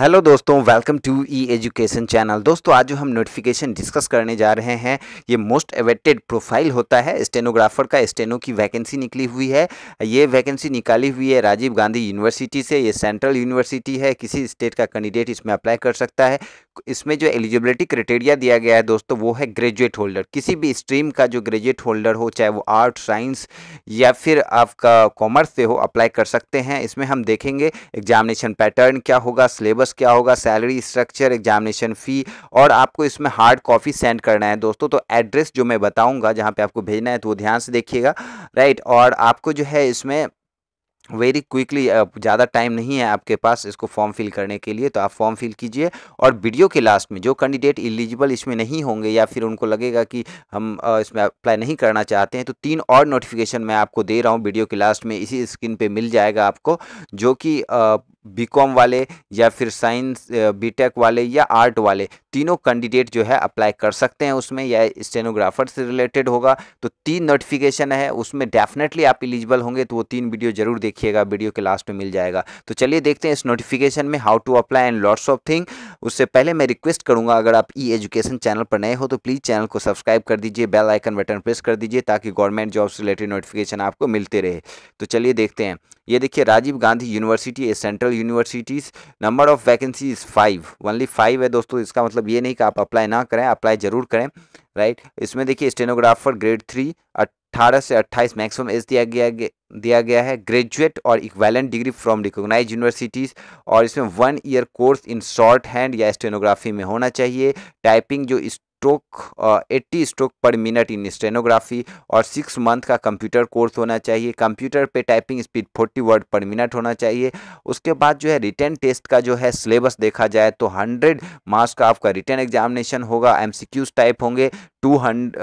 hello दोस्तों welcome to e education channel दोस्तों आज जो हम नोटिफिकेशन डिस्कस करने जा रहे हैं ये मोस्ट अवेटेड प्रोफाइल होता है स्टेनोग्राफर का स्टेनो की वैकेंसी निकली हुई है ये वैकेंसी निकाली हुई है राजीव गांधी यूनिवर्सिटी से ये सेंट्रल यूनिवर्सिटी है किसी स्टेट का कैंडिडेट इसमें अप्लाई कर सकता है इसमें जो एलिजिबिलिटी क्राइटेरिया दिया गया है दोस्तों वो है ग्रेजुएट होल्डर किसी भी स्ट्रीम का जो ग्रेजुएट होल्डर हो चाहे वो आर्ट साइंस या फिर आपका कॉमर्स से हो अप्लाई कर सकते हैं इसमें हम देखेंगे एग्जामिनेशन पैटर्न क्या होगा सिलेबस कोर्स क्या होगा सैलरी स्ट्रक्चर एग्जामिनेशन फ़ी और आपको इसमें हार्ड कॉपी सेंड करना है दोस्तों तो एड्रेस जो मैं बताऊँगा जहाँ पर आपको भेजना है तो वो ध्यान से देखिएगा राइट और आपको जो है इसमें वेरी क्विकली ज़्यादा टाइम नहीं है आपके पास इसको फॉर्म फिल करने के लिए तो आप फॉर्म फिल कीजिए और वीडियो के लास्ट में जो कैंडिडेट एलिजिबल इसमें नहीं होंगे या फिर उनको लगेगा कि हम इसमें अप्लाई नहीं करना चाहते हैं तो तीन और नोटिफिकेशन मैं आपको दे रहा हूँ वीडियो के लास्ट में इसी स्क्रीन पर मिल जाएगा आपको जो कि बीकॉम वाले या फिर साइंस बीटेक वाले या आर्ट वाले तीनों कैंडिडेट जो है अप्लाई कर सकते हैं उसमें या स्टेनोग्राफर से रिलेटेड होगा तो तीन नोटिफिकेशन है उसमें डेफिनेटली आप इलिजिबल होंगे तो वो तीन वीडियो जरूर देखिएगा वीडियो के लास्ट में मिल जाएगा तो चलिए देखते हैं इस नोटिफिकेशन में how to apply and lots of thing उससे पहले मैं रिक्वेस्ट करूंगा अगर आप ई एजुकेशन चैनल पर नए हो तो प्लीज़ चैनल को सब्सक्राइब कर दीजिए बेल आइकन बटन प्रेस कर दीजिए ताकि गवर्नमेंट जॉब से रिलेटेड नोटिफिकेशन आपको मिलते रहे तो चलिए देखते हैं ये देखिए Rajiv Gandhi university a central universities number of vacancy is five only five है दोस्तों इसका मतलब ये नहीं कि आप अप्लाई ना करें अप्लाई ज़रूर करें राइट इसमें देखिए स्टेनोग्राफर ग्रेड थ्री अठारह से अट्ठाईस मैक्सिमम एज दिया गया दिया गया है ग्रेजुएट और equivalent degree from recognise universities और इसमें one year course in shorthand या स्टेनोग्राफी में होना चाहिए टाइपिंग जो stroke eighty stroke per minute in stenography और सिक्स मंथ का कंप्यूटर कोर्स होना चाहिए कंप्यूटर पे typing speed forty word per minute होना चाहिए उसके बाद जो है रिटर्न टेस्ट का जो है सिलेबस देखा जाए तो हंड्रेड मार्क्स का आपका रिटर्न एग्जामिनेशन होगा एम टाइप होंगे टू हंड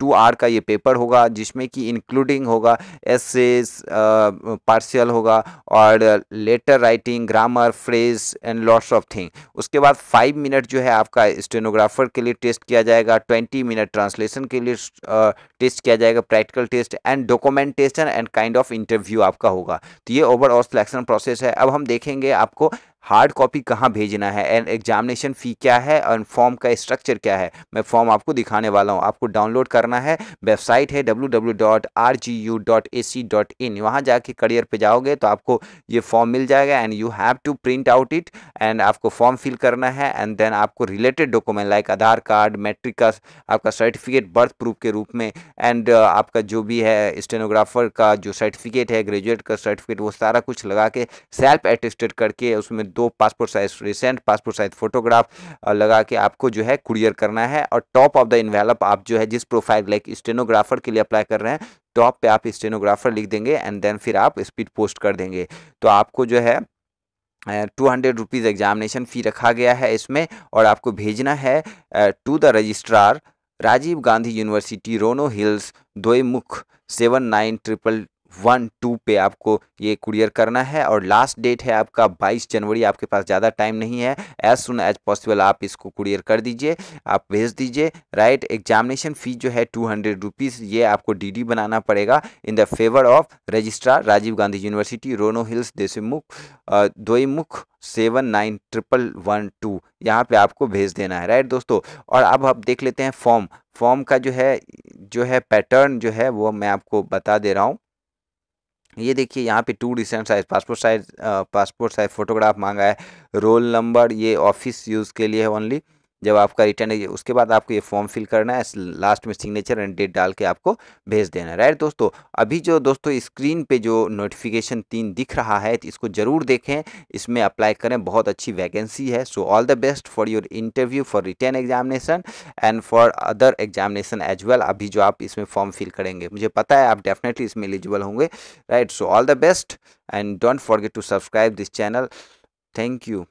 टू आर का ये पेपर होगा जिसमें कि इंक्लूडिंग होगा एसेस पार्शियल होगा और letter writing grammar phrase and lots of thing उसके बाद फाइव मिनट जो है आपका स्टेनोग्राफर के लिए टेस्ट किया जाएगा ट्वेंटी मिनट ट्रांसलेशन के लिए टेस्ट किया जाएगा practical test and documentation and kind of interview आपका होगा तो ये ओवरऑल सिलेक्शन प्रोसेस है अब हम देखेंगे आपको हार्ड कॉपी कहाँ भेजना है एंड एग्जामिनेशन फ़ी क्या है और फॉर्म का स्ट्रक्चर क्या है मैं फॉर्म आपको दिखाने वाला हूँ आपको डाउनलोड करना है वेबसाइट है W W dot R G U dot A C dot in वहाँ जाके करियर पे जाओगे तो आपको ये फॉर्म मिल जाएगा and you have to print out it and आपको फॉर्म फिल करना है एंड देन आपको related document like Aadhaar card matric का आपका सर्टिफिकेट बर्थ प्रूफ के रूप में एंड uh, आपका जो भी है स्टेनोग्राफर का जो सर्टिफिकेट है ग्रेजुएट का सर्टिफिकेट वो सारा कुछ लगा के सेल्फ एटेस्टेड करके उसमें दो passport size recent passport size photograph लगा के आपको जो है कुरियर करना है और टॉप ऑफ द इन्वेलप आप जो है जिस प्रोफाइल लाइक स्टेनोग्राफर के लिए अप्लाई कर रहे हैं टॉप पे आप स्टेनोग्राफर लिख देंगे एंड देन फिर आप स्पीड पोस्ट कर देंगे तो आपको जो है two hundred rupees examination fee रखा गया है इसमें और आपको भेजना है to the registrar Rajiv Gandhi university Rono hills Doimukh seven nine triple one two पे आपको ये कुरियर करना है और लास्ट डेट है आपका बाईस जनवरी आपके पास ज़्यादा टाइम नहीं है एज सुन एज पॉसिबल आप इसको कुरियर कर दीजिए आप भेज दीजिए राइट एग्जामिनेशन फ़ीस जो है टू हंड्रेड रुपीज़ ये आपको डीडी बनाना पड़ेगा in the favour of registrar Rajiv Gandhi university Rono hills Deshmukh Doimukh seven nine triple one two यहाँ पर आपको भेज देना है राइट दोस्तों और अब आप देख लेते हैं फॉर्म फॉर्म का जो है जो है पैटर्न जो है वो मैं आपको बता दे रहा हूँ ये देखिए यहाँ पे two recent size passport size passport size photograph मांगा है रोल नंबर ये ऑफिस यूज़ के लिए है ओनली जब आपका रिटर्न उसके बाद आपको ये फॉर्म फिल करना है लास्ट में सिग्नेचर एंड डेट डाल के आपको भेज देना है राइट दोस्तों अभी जो दोस्तों स्क्रीन पे जो नोटिफिकेशन तीन दिख रहा है तो इसको ज़रूर देखें इसमें अप्लाई करें बहुत अच्छी वैकेंसी है so all the best for your interview for written examination and for other examination as well अभी जो आप इसमें फॉर्म फिल करेंगे मुझे पता है आप डेफिनेटली इसमें एलिजिबल होंगे right so all the best and don't forget to subscribe this channel thank you